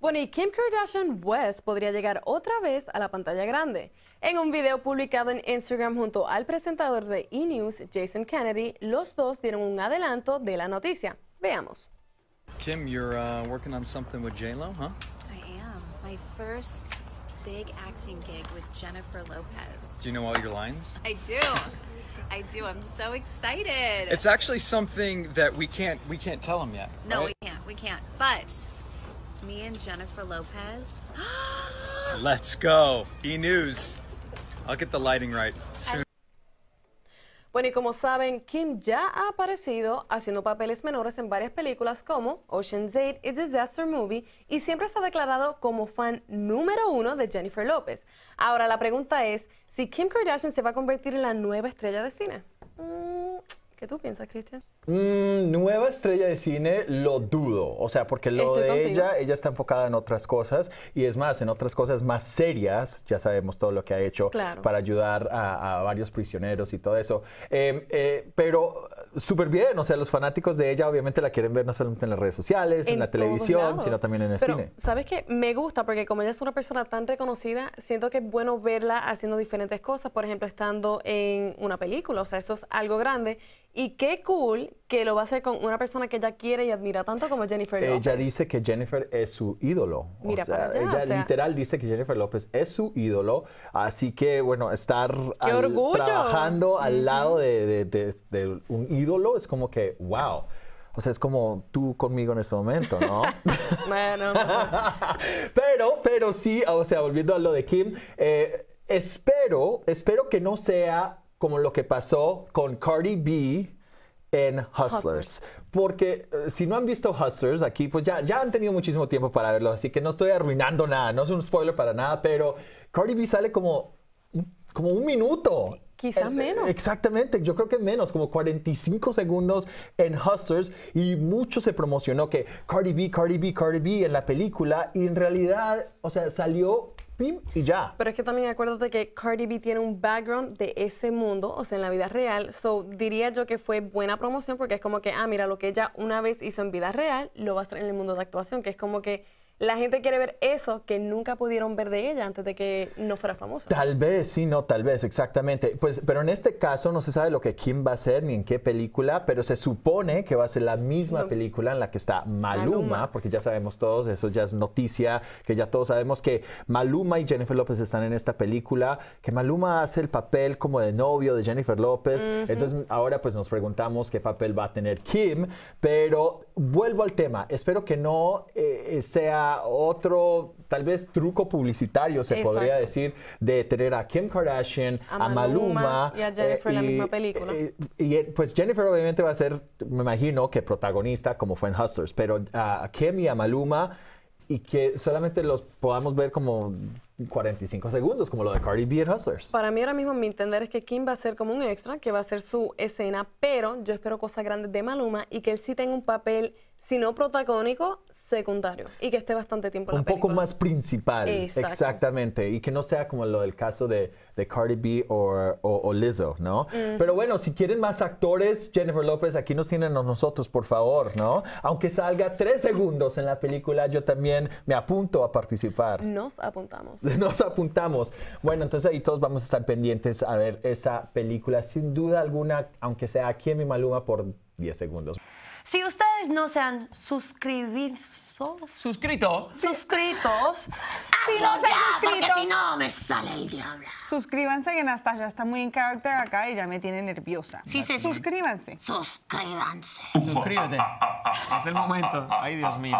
Bueno, y Kim Kardashian West podría llegar otra vez a la pantalla grande. En un video publicado en Instagram junto al presentador de E-News, Jason Kennedy, los dos dieron un adelanto de la noticia. Veamos. Kim, you're uh, working on something with J-Lo, huh? I am. My first big acting gig with Jennifer Lopez. Do you know all your lines? I do. I do. I'm so excited. It's actually something that we can't we can't tell them yet. No, we can't. We can't. But me Jennifer Lopez. Let's go. E News. I'll get the lighting right Bueno, y como saben, Kim ya ha aparecido haciendo papeles menores en varias películas como Ocean's 8 y Disaster Movie y siempre se ha declarado como fan número uno de Jennifer Lopez. Ahora, la pregunta es si Kim Kardashian se va a convertir en la nueva estrella de cine. Mm, ¿Qué tú piensas, Cristian? Mm, nueva estrella de cine, lo dudo. O sea, porque lo de ella, ella está enfocada en otras cosas y es más, en otras cosas más serias. Ya sabemos todo lo que ha hecho para ayudar a, varios prisioneros y todo eso. Em, eh, pero eh, súper bien. O sea, los fanáticos de ella obviamente la quieren ver no solamente en las redes sociales, en, la televisión, sino también en el cine. ¿Sabes que Me gusta porque como ella es una persona tan reconocida, siento que es bueno verla haciendo diferentes cosas. Por ejemplo, estando en una película. O sea, eso es algo grande y qué cool que lo va a hacer con una persona que ella quiere y admira tanto como Jennifer López. Ella dice que Jennifer es su ídolo. Mira o para ella literal dice que Jennifer López es su ídolo. Así que, bueno, estar trabajando al lado de, un ídolo es como que, wow. O sea, es como tú conmigo en este momento, ¿no? bueno. pero, pero sí, o sea, volviendo a lo de Kim, eh, espero, espero que no sea como lo que pasó con Cardi B en Hustlers. Porque eh, si no han visto Hustlers aquí, pues ya, ya han tenido muchísimo tiempo para verlo, así que no estoy arruinando nada, no es un spoiler para nada, pero Cardi B sale como, como un minuto Quizás eh, menos. Exactamente, yo creo que menos, como 45 segundos en Hustlers y mucho se promocionó que Cardi B, Cardi B, Cardi B en la película y en realidad, o sea, salió y ya. Pero es que también acuérdate que Cardi B tiene un background de ese mundo, o sea, en la vida real. So diría yo que fue buena promoción porque es como que, ah, mira, lo que ella una vez hizo en vida real, lo va a hacer en el mundo de actuación, que es como que la gente quiere ver eso que nunca pudieron ver de ella antes de que no fuera famosa. Tal vez, sí, no, tal vez, exactamente. Pues, pero en este caso no se sabe lo que Kim va a hacer ni en qué película, pero se supone que va a ser la misma película en la que está Maluma, porque ya sabemos todos, eso ya es noticia, que ya todos sabemos que Maluma y Jennifer López están en esta película, que Maluma hace el papel como de novio de Jennifer López. Entonces, ahora pues nos preguntamos qué papel va a tener Kim, pero vuelvo al tema, espero que no eh, eh, sea otro, tal vez, truco publicitario, se podría decir, de tener a Kim Kardashian, a, Maluma, Y a Jennifer en la eh, misma película. Eh, y, eh, pues Jennifer obviamente va a ser, me imagino, que protagonista, como fue en Hustlers, pero a Kim y a Maluma y que solamente los podamos ver como 45 segundos, como lo de Cardi B en Hustlers. Para mí ahora mismo mi entender es que Kim va a ser como un extra, que va a ser su escena, pero yo espero cosas grandes de Maluma y que él sí tenga un papel, si no protagónico, secundario y que esté bastante tiempo en Un poco más principal. Exactamente. Y que no sea como lo del caso de, de Cardi B o, o, Lizzo, ¿no? Pero bueno, si quieren más actores, Jennifer López, aquí nos tienen a nosotros, por favor, ¿no? Aunque salga tres segundos en la película, yo también me apunto a participar. Nos apuntamos. Nos apuntamos. Bueno, entonces ahí todos vamos a estar pendientes a ver esa película. Sin duda alguna, aunque sea aquí en mi Maluma por 10 segundos. Si ustedes no se han suscribidos, suscrito, suscritos, si no se han ah, suscrito, si no me sale el diablo. Suscríbanse que Anastasia está muy en carácter acá y ya me tiene nerviosa. Sí, sí, suscríbanse. Suscríbanse. Suscríbete. Es el momento. Ay, Dios mío.